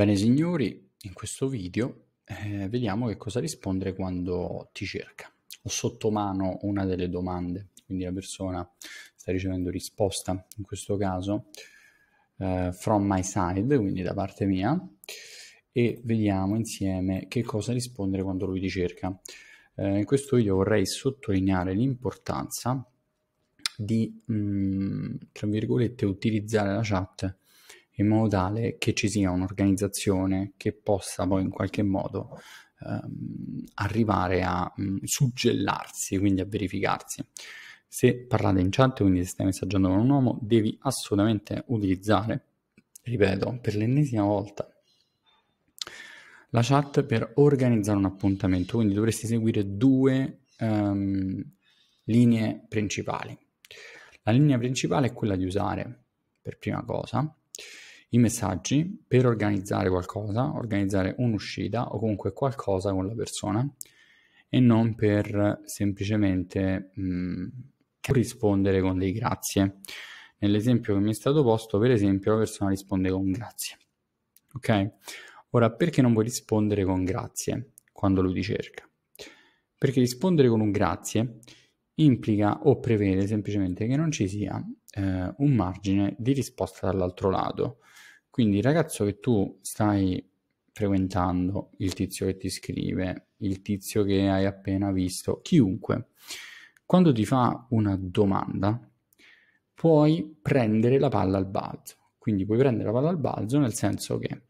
Bene signori, in questo video eh, vediamo che cosa rispondere quando ti cerca. Ho sotto mano una delle domande, quindi la persona sta ricevendo risposta, in questo caso eh, from my side, quindi da parte mia, e vediamo insieme che cosa rispondere quando lui ti cerca. Eh, in questo video vorrei sottolineare l'importanza di, mh, mm, tra virgolette, utilizzare la chat in modo tale che ci sia un'organizzazione che possa poi in qualche modo ehm, arrivare a mh, mm, suggellarsi, quindi a verificarsi. Se parlate in chat, quindi se stai messaggiando con un uomo, devi assolutamente utilizzare, ripeto, per l'ennesima volta, la chat per organizzare un appuntamento, quindi dovresti seguire due um, linee principali. La linea principale è quella di usare per prima cosa i messaggi per organizzare qualcosa, organizzare un'uscita o comunque qualcosa con la persona e non per semplicemente mh, mm, rispondere con dei grazie. Nell'esempio che mi è stato posto, per esempio, la persona risponde con grazie. Ok? Ora, perché non vuoi rispondere con grazie quando lo cerca? Perché rispondere con un grazie implica o prevede semplicemente che non ci sia eh, un margine di risposta dall'altro lato. Quindi il ragazzo che tu stai frequentando, il tizio che ti scrive, il tizio che hai appena visto, chiunque, quando ti fa una domanda, puoi prendere la palla al balzo. Quindi puoi prendere la palla al balzo nel senso che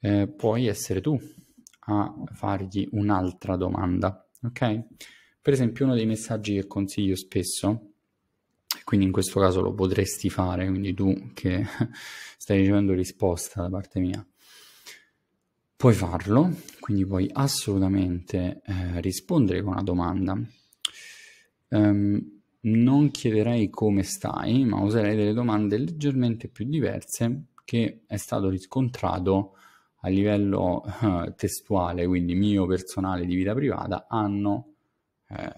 eh, puoi essere tu a fargli un'altra domanda, ok? Per esempio uno dei messaggi che consiglio spesso quindi in questo caso lo potresti fare, quindi tu che stai ricevendo risposta da parte mia. Puoi farlo, quindi puoi assolutamente eh, rispondere con una domanda. Um, non chiederei come stai, ma userei delle domande leggermente più diverse che è stato riscontrato a livello eh, testuale, quindi mio personale di vita privata, hanno eh,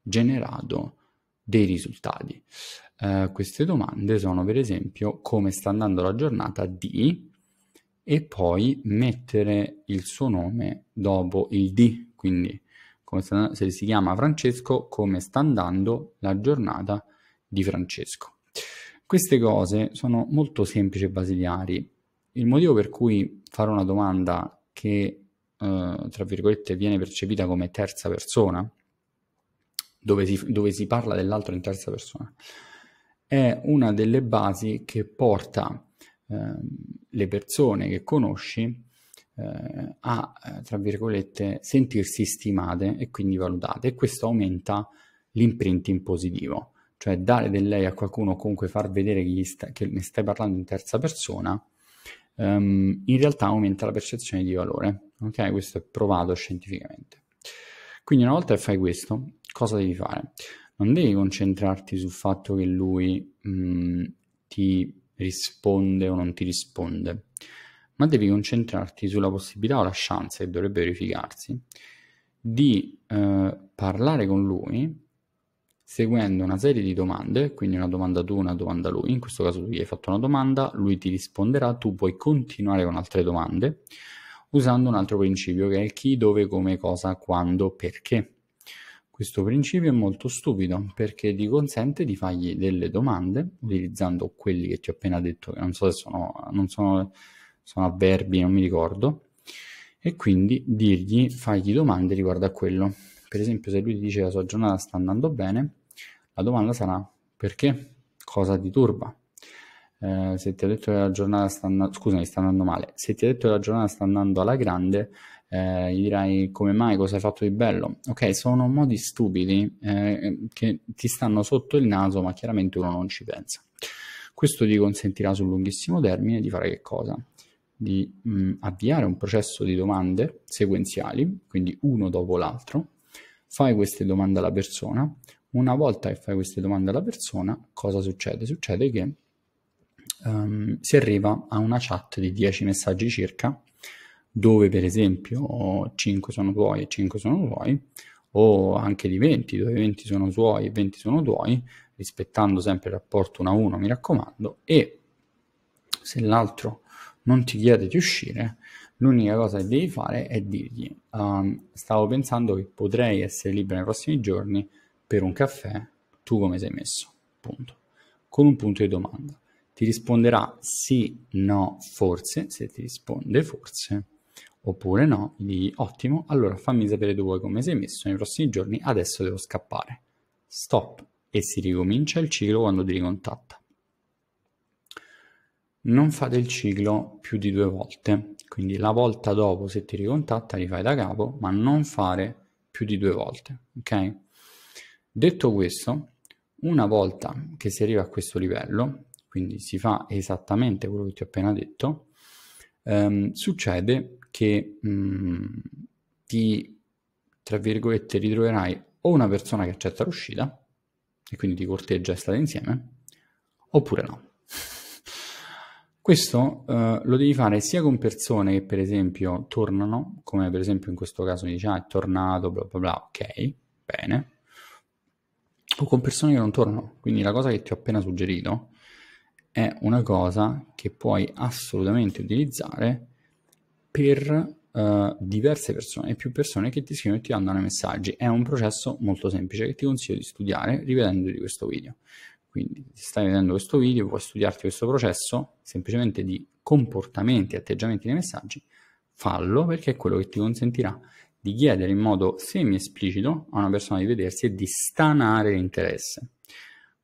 generato dei risultati. Eh, queste domande sono per esempio come sta andando la giornata di e poi mettere il suo nome dopo il di, quindi sta, se si chiama Francesco, come sta andando la giornata di Francesco. Queste cose sono molto semplici e basiliari. Il motivo per cui fare una domanda che, eh, tra virgolette, viene percepita come terza persona, dove si, dove si parla dell'altro in terza persona, è una delle basi che porta eh, le persone che conosci eh, a, eh, tra virgolette, sentirsi stimate e quindi valutate e questo aumenta l'imprinting positivo, cioè dare del lei a qualcuno, comunque far vedere che, sta, che ne stai parlando in terza persona, ehm, in realtà aumenta la percezione di valore, ok? Questo è provato scientificamente. Quindi una volta che fai questo, cosa devi fare? Non devi concentrarti sul fatto che lui mh, mm, ti risponde o non ti risponde, ma devi concentrarti sulla possibilità o la chance che dovrebbe verificarsi di eh, parlare con lui seguendo una serie di domande, quindi una domanda tu, una domanda lui. In questo caso tu gli hai fatto una domanda, lui ti risponderà, tu puoi continuare con altre domande usando un altro principio che è il chi, dove, come, cosa, quando, perché. Questo principio è molto stupido perché gli consente di fargli delle domande utilizzando quelli che ti ho appena detto, che non so se sono, non sono, sono avverbi, non mi ricordo, e quindi dirgli, fagli domande riguardo a quello. Per esempio, se lui ti dice che la sua giornata sta andando bene, la domanda sarà perché? Cosa ti turba? Eh, se ti ha detto che la giornata sta andando, scusami, sta andando male, se ti ha detto che la giornata sta andando alla grande, eh, gli dirai come mai, cosa hai fatto di bello. Ok, sono modi stupidi eh, che ti stanno sotto il naso, ma chiaramente uno non ci pensa. Questo ti consentirà sul lunghissimo termine di fare che cosa? Di mh, mm, avviare un processo di domande sequenziali, quindi uno dopo l'altro. Fai queste domande alla persona. Una volta che fai queste domande alla persona, cosa succede? Succede che um, si arriva a una chat di 10 messaggi circa dove per esempio 5 sono tuoi e 5 sono tuoi, o anche di 20, dove 20 sono suoi e 20 sono tuoi, rispettando sempre il rapporto 1 a 1, mi raccomando, e se l'altro non ti chiede di uscire, l'unica cosa che devi fare è dirgli um, stavo pensando che potrei essere libero nei prossimi giorni per un caffè, tu come sei messo? Punto. Con un punto di domanda. Ti risponderà sì, no, forse, se ti risponde forse Oppure no, gli ottimo, allora fammi sapere dove come sei messo nei prossimi giorni, adesso devo scappare. Stop e si ricomincia il ciclo quando ti ricontatta. Non fate il ciclo più di due volte, quindi la volta dopo se ti ricontatta rifai da capo, ma non fare più di due volte, ok? Detto questo, una volta che si arriva a questo livello, quindi si fa esattamente quello che ti ho appena detto, ehm, succede che mh, mm, ti, tra virgolette, ritroverai o una persona che accetta l'uscita, e quindi ti corteggia e state insieme, oppure no. Questo eh, lo devi fare sia con persone che per esempio tornano, come per esempio in questo caso mi dice ah è tornato bla bla bla, ok, bene, o con persone che non tornano. Quindi la cosa che ti ho appena suggerito è una cosa che puoi assolutamente utilizzare per uh, diverse persone, e più persone che ti scrivono e ti mandano messaggi. È un processo molto semplice che ti consiglio di studiare rivedendoti questo video. Quindi se stai vedendo questo video, vuoi studiarti questo processo semplicemente di comportamenti, e atteggiamenti nei messaggi, fallo perché è quello che ti consentirà di chiedere in modo semi-esplicito a una persona di vedersi e di stanare l'interesse.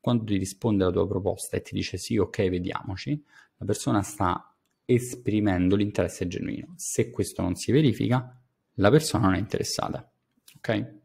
Quando ti risponde alla tua proposta e ti dice sì, ok, vediamoci, la persona sta esprimendo l'interesse genuino. Se questo non si verifica, la persona non è interessata. Ok?